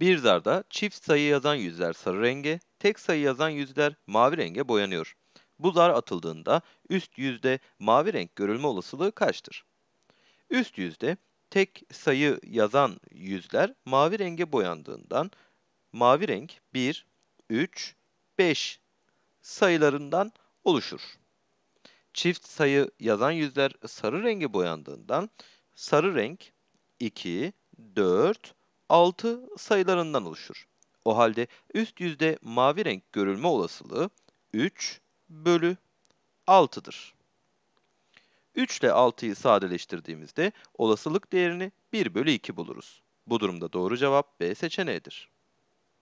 Bir zarda çift sayı yazan yüzler sarı renge, tek sayı yazan yüzler mavi renge boyanıyor. Bu zar atıldığında üst yüzde mavi renk görülme olasılığı kaçtır? Üst yüzde tek sayı yazan yüzler mavi renge boyandığından mavi renk 1, 3, 5 sayılarından oluşur. Çift sayı yazan yüzler sarı renge boyandığından sarı renk 2, 4, 6 sayılarından oluşur. O halde üst yüzde mavi renk görülme olasılığı 3 bölü 6'dır. 3 ile 6'yı sadeleştirdiğimizde olasılık değerini 1 bölü 2 buluruz. Bu durumda doğru cevap B seçeneğidir.